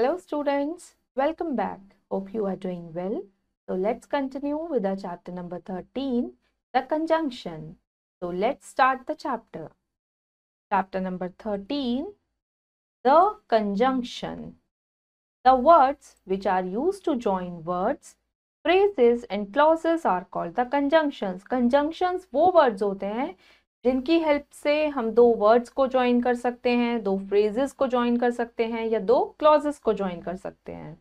Hello students, welcome back. Hope you are doing well. So let's continue with our chapter number 13, the conjunction. So let's start the chapter. Chapter number 13, the conjunction. The words which are used to join words, phrases and clauses are called the conjunctions. Conjunctions वो words होते हैं जिनकी help से हम दो words को join कर सकते हैं दो फ्रेजेस को ज्वाइन कर सकते हैं या दो क्लॉजेस को ज्वाइन कर सकते हैं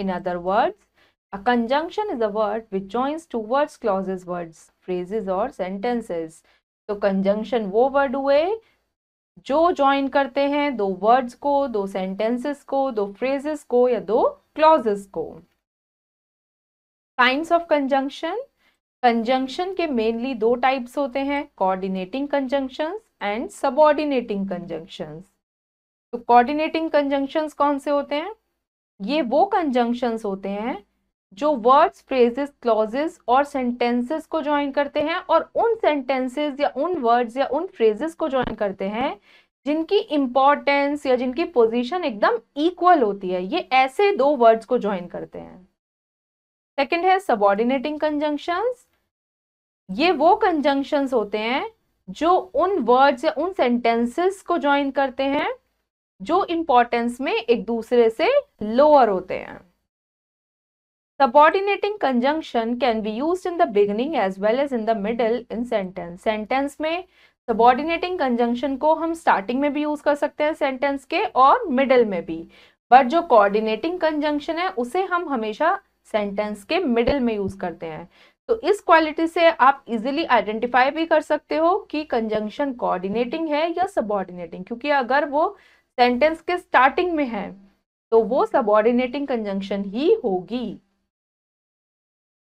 in other words a conjunction is a word which joins two words clauses words phrases और सेंटेंसेस तो कंजंक्शन वो वर्ड हुए जो ज्वाइन करते हैं दो वर्ड्स को दो सेंटेंसेस को दो फ्रेजेस को या दो क्लॉजेस को काइंड ऑफ कंजंक्शन कंजंक्शन के मेनली दो टाइप्स होते हैं coordinating conjunction and subordinating conjunctions तो कोऑर्डिनेटिंग कंजंक्शंस कौन से होते हैं ये वो कंजंक्शन होते हैं जो वर्ड्स फ्रेजेस क्लॉजेस और सेंटेंसेस को ज्वाइन करते हैं और उन सेंटेंसेस या उन वर्ड्स या उन फ्रेजेस को ज्वाइन करते हैं जिनकी इंपॉर्टेंस या जिनकी पोजीशन एकदम इक्वल होती है ये ऐसे दो वर्ड्स को ज्वाइन करते हैं सेकंड है सबॉर्डिनेटिंग कंजंक्शंस ये वो कंजंक्शंस होते हैं जो उन वर्ड्स या उन सेंटेंसेस को ज्वाइन करते हैं जो इंपॉर्टेंस में एक दूसरे से लोअर होते हैं subordinating conjunction can be use in the beginning as well as in the middle in sentence sentence में सबॉर्डिनेटिंग कंजंक्शन को हम स्टार्टिंग में भी यूज कर सकते हैं सेंटेंस के और मिडल में भी बट जो कोऑर्डिनेटिंग कंजंक्शन है उसे हम हमेशा सेंटेंस के मिडिल में यूज करते हैं तो इस क्वालिटी से आप इजीली आइडेंटिफाई भी कर सकते हो कि कंजंक्शन कोऑर्डिनेटिंग है या सबॉर्डिनेटिंग क्योंकि अगर वो सेंटेंस के स्टार्टिंग में है तो वो सबॉर्डिनेटिंग कंजंक्शन ही होगी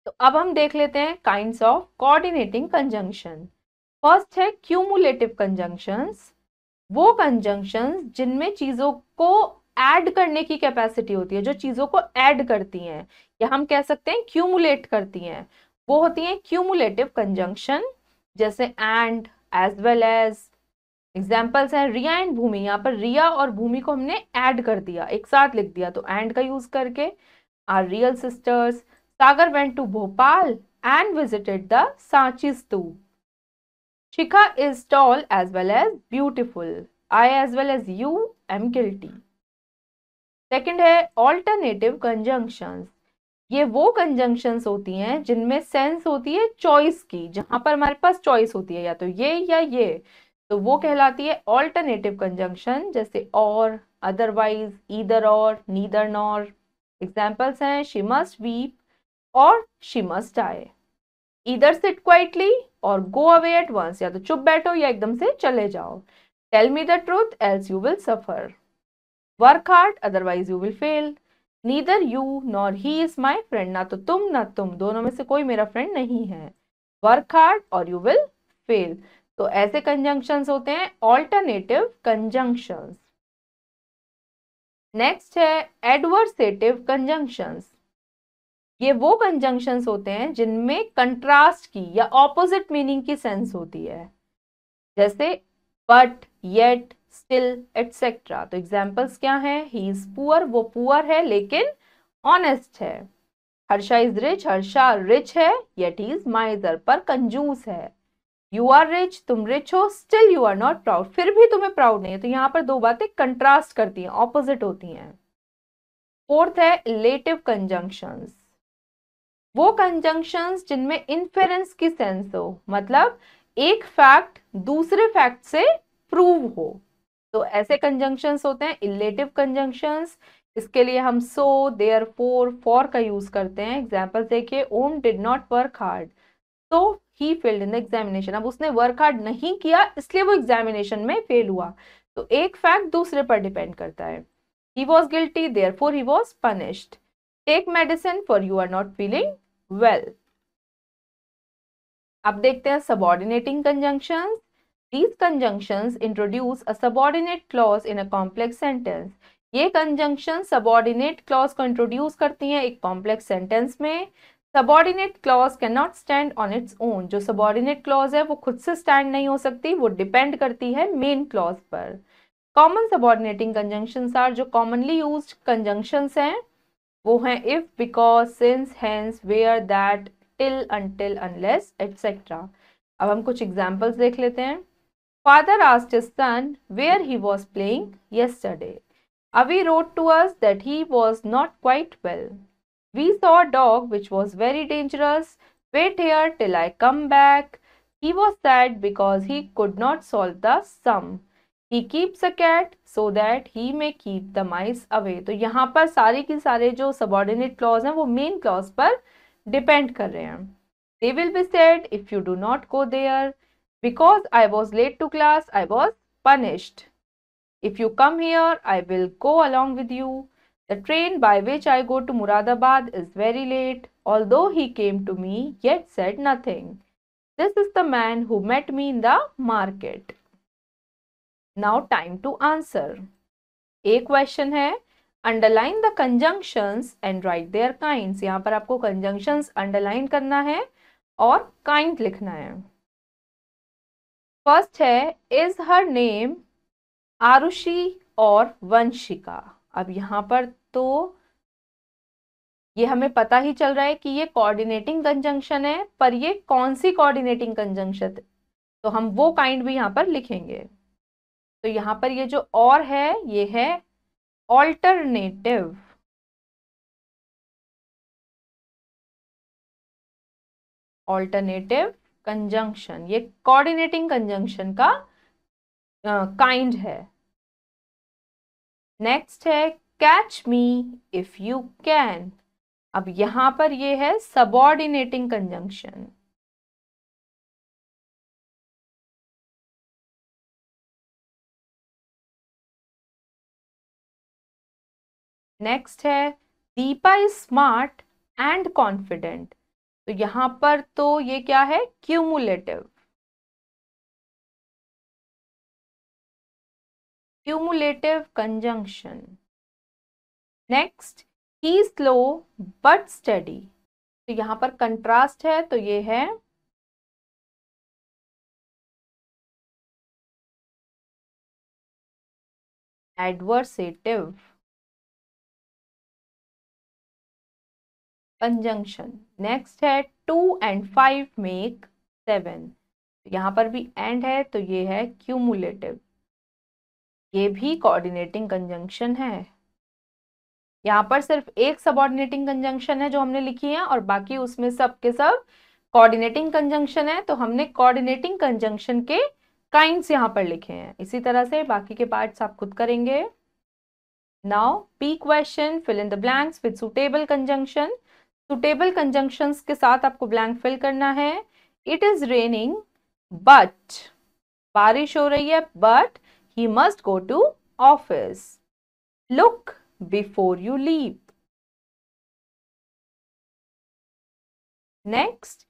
तो अब हम देख लेते हैं kind of coordinating conjunction first है क्यूमुलेटिव कंजंक्शन वो कंजंक्शन जिनमें चीज़ों को एड करने की कैपेसिटी होती है जो चीज़ों को एड करती हैं या हम कह सकते हैं क्यूमुलेट करती हैं वो होती है क्यूमुलेटिव कंजंक्शन जैसे and as well as examples हैं रिया एंड भूमि यहाँ पर रिया और भूमि को हमने एड कर दिया एक साथ लिख दिया तो एंड का यूज करके are real sisters Sagar went to Bhopal and visited the साची stupa Shikha is tall as well as beautiful I as well as you am guilty second है ऑल्टरनेटिव कंजंक्शंस ये वो कंजंक्शन होती हैं जिनमें सेंस होती है चॉइस की जहां पर हमारे पास चॉइस होती है या तो ये या ये तो वो कहलाती है ऑल्टरनेटिव कंजंक्शन जैसे or otherwise either or neither nor examples हैं she must weep or she must आए either sit quietly or go away at once या तो चुप बैठो या एकदम से चले जाओ tell me the truth else you will suffer work hard otherwise you will fail neither you nor he is my friend ना तो तुम ना तुम दोनों में से कोई मेरा फ्रेंड नहीं है work hard or you will fail तो ऐसे कंजंक्शन होते हैं ऑल्टरनेटिव कंजंक्शंस नेक्स्ट है एडवर्सेटिव कंजंक्शंस ये वो कंजंक्शंस होते हैं जिनमें कंट्रास्ट की या ऑपोजिट मीनिंग की सेंस होती है जैसे बट येट स्टिल एटसेट्रा तो एग्जाम्पल्स क्या है ही इज पुअर वो पुअर है लेकिन ऑनेस्ट है Harsha is rich Harsha rich है येट ही इज माइजर पर कंजूस है यू आर रिच तुम रिच हो still you are not proud फिर भी तुम्हें प्राउड नहीं है तो यहाँ पर दो बातें कंट्रास्ट करती हैं ऑपोजिट होती हैं फोर्थ है इलेटिव कंजंक्शंस वो कंजंक्शंस जिनमें इन्फेरेंस की सेंस हो मतलब एक फैक्ट दूसरे फैक्ट से प्रूव हो तो ऐसे कंजंक्शंस होते हैं इलेटिव कंजंक्शंस इसके लिए हम सो देयर फोर फॉर का यूज करते हैं एग्जाम्पल देखिए Om did not work hard so he failed in the examination अब उसने वर्क हार्ड नहीं किया इसलिए वो एग्जामिनेशन में फेल हुआ तो एक फैक्ट दूसरे पर डिपेंड करता है he was guilty therefore he was punished take medicine for you are not feeling well अब देखते हैं subordinating conjunctions These conjunctions introduce a subordinate clause in a complex sentence. ये कंजंक्शन सबॉर्डिनेट क्लॉज को introduce करती हैं एक complex sentence में subordinate clause can not stand on its own जो सबॉर्डिनेट क्लॉज है वो खुद से स्टैंड नहीं हो सकती वो डिपेंड करती है मेन क्लॉज पर कॉमन सबॉर्डिनेटिंग कंजंक्शन आर जो कॉमनली यूज कंजंक्शंस हैं वो हैं if because since hence where that till until unless etcetera अब हम कुछ एग्जाम्पल्स देख लेते हैं Father asked his son where he was playing yesterday. Avi wrote to us that he was not quite well. We saw a dog which was very dangerous. Wait here till I come back. He was sad because he could not solve the sum. He keeps a cat so that he may keep the mice away. तो यहाँ पर सारे के सारे जो subordinate clause हैं वो main clause पर depend कर रहे will be sad if you do not go there. Because I was late to class, I was punished. If you come here, I will go along with you. The train by which I go to Muradabad is very late. Although he came to me, yet said nothing. This is the man who met me in the market. Now time to answer. A question है underline the conjunctions and write their kinds यहाँ पर आपको conjunctions underline करना है और kind लिखना है first है इज हर नेम आरुषि और वंशिका अब यहाँ पर तो ये हमें पता ही चल रहा है कि ये कोऑर्डिनेटिंग कंजंक्शन है पर ये कौन सी कोऑर्डिनेटिंग कंजंक्शन तो हम वो काइंड भी यहाँ पर लिखेंगे तो यहाँ पर ये जो और है ये है ऑल्टरनेटिव ऑल्टरनेटिव कंजंक्शन ये कोऑर्डिनेटिंग कंजंक्शन का काइंड uh, है नेक्स्ट है catch me if you can अब यहां पर ये है सबॉर्डिनेटिंग कंजंक्शन नेक्स्ट है Deepa is smart and confident तो यहां पर तो ये क्या है cumulative cumulative conjunction next he slow but steady तो यहां पर कंट्रास्ट है तो ये है एडवर्सेटिव कंजंक्शन नेक्स्ट है two and five make seven यहाँ पर भी एंड है तो ये है क्यूमुलेटिव ये भी कोऑर्डिनेटिंग कंजंक्शन है यहाँ पर सिर्फ एक सबऑर्डिनेटिंग कंजंक्शन है जो हमने लिखी है और बाकी उसमें सब के सब कोऑर्डिनेटिंग कंजंक्शन है तो हमने कोऑर्डिनेटिंग कंजंक्शन के काइंड्स यहाँ पर लिखे हैं इसी तरह से बाकी के पार्ट्स आप खुद करेंगे now P question fill in the blanks with suitable conjunction suitable conjunctions के साथ आपको ब्लैंक फिल करना है इट इज रेनिंग बट बारिश हो रही है but he must go to office look before you leave next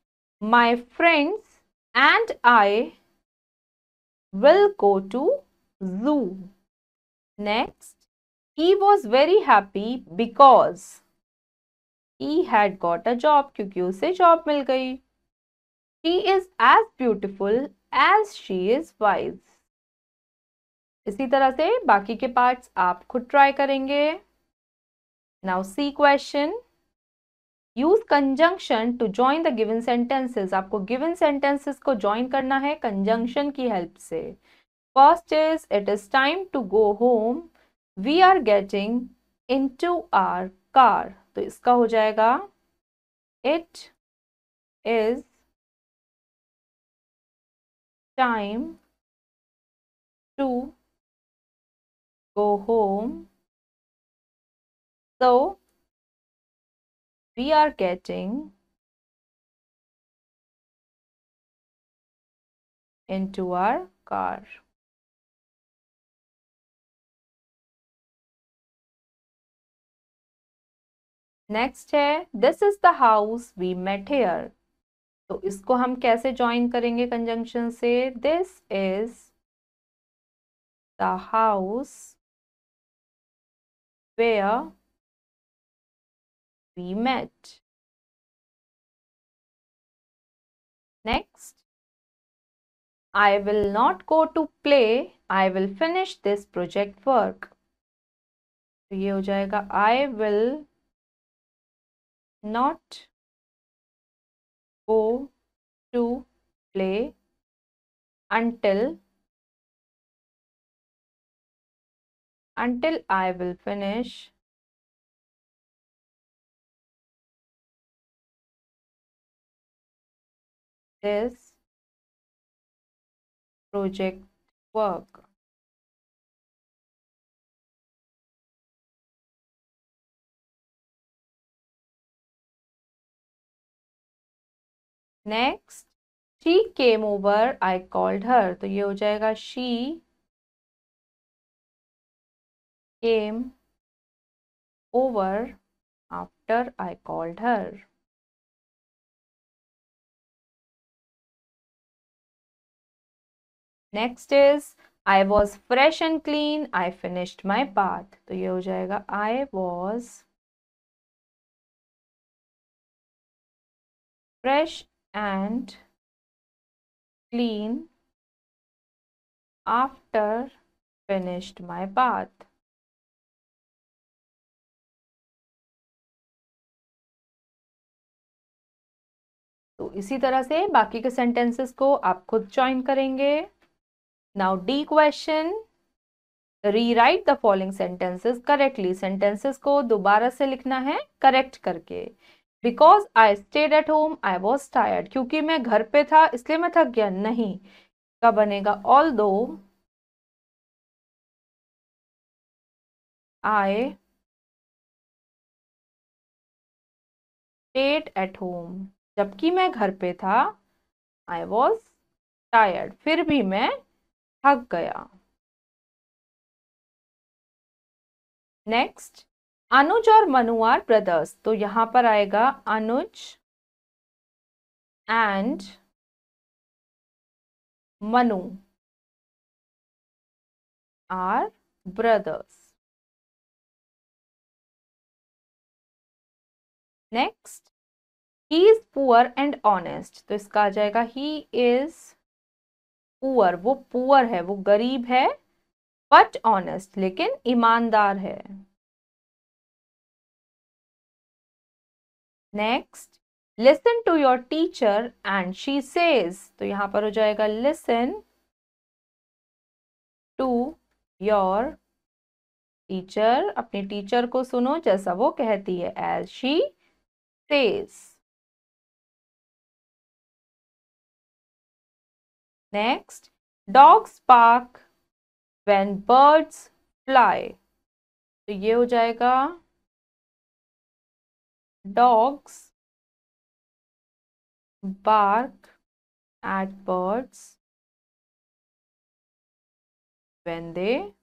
my friends and I will go to zoo next he was very happy because he had got a job क्योंकि उसे job मिल गई she is as beautiful as she is wise इसी तरह से बाकी के parts आप खुद ट्राई करेंगे now C question use conjunction to join the given sentences आपको गिवन सेंटेंसेस को ज्वाइन करना है कंजंक्शन की हेल्प से first is it is time to go home we are getting into our car तो इसका हो जाएगा it is time to go home so we are getting to our car next है this is the house we met here तो hmm. इसको हम कैसे join करेंगे कंजंक्शन से this is the house where we met next I will not go to play I will finish this project work ये हो जाएगा I will not go to play until until I will finish this project work. Next she came over I called her तो ये हो जाएगा she came over after I called her next is I was fresh and clean I finished my path तो ये हो जाएगा I was fresh and clean after finished my bath. तो इसी तरह से बाकी के सेंटेंसेस को आप खुद ज्वाइन करेंगे now D question rewrite the following sentences correctly sentences को दोबारा से लिखना है करेक्ट करके because I stayed at home I was tired क्योंकि मैं घर पे था इसलिए मैं थक गया नहीं का बनेगा ऑल दो आई स्टेट एट होम जबकि मैं घर पे था आई वॉज टायर्ड फिर भी मैं थक गया नेक्स्ट अनुज और मनु आर ब्रदर्स तो यहां पर आएगा Anuj and Manu are brothers next he is poor and honest तो इसका आ जाएगा ही इज पुअर वो पुअर है वो गरीब है बट ऑनेस्ट लेकिन ईमानदार है next listen to your teacher and she says तो यहां पर हो जाएगा लिसन टू योर टीचर अपने टीचर को सुनो जैसा वो कहती है as she says next dogs park when birds fly तो ये हो जाएगा dogs bark at birds when they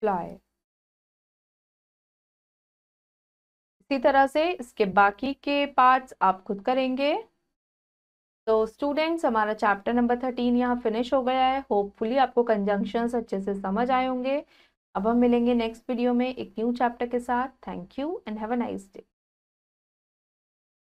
fly. इसी तरह से इसके बाकी के पार्ट्स आप खुद करेंगे तो स्टूडेंट्स हमारा चैप्टर नंबर थर्टीन यहाँ फिनिश हो गया है होपफुली आपको कंजंक्शंस अच्छे से समझ आए होंगे अब हम मिलेंगे नेक्स्ट वीडियो में एक न्यू चैप्टर के साथ thank you and have a nice day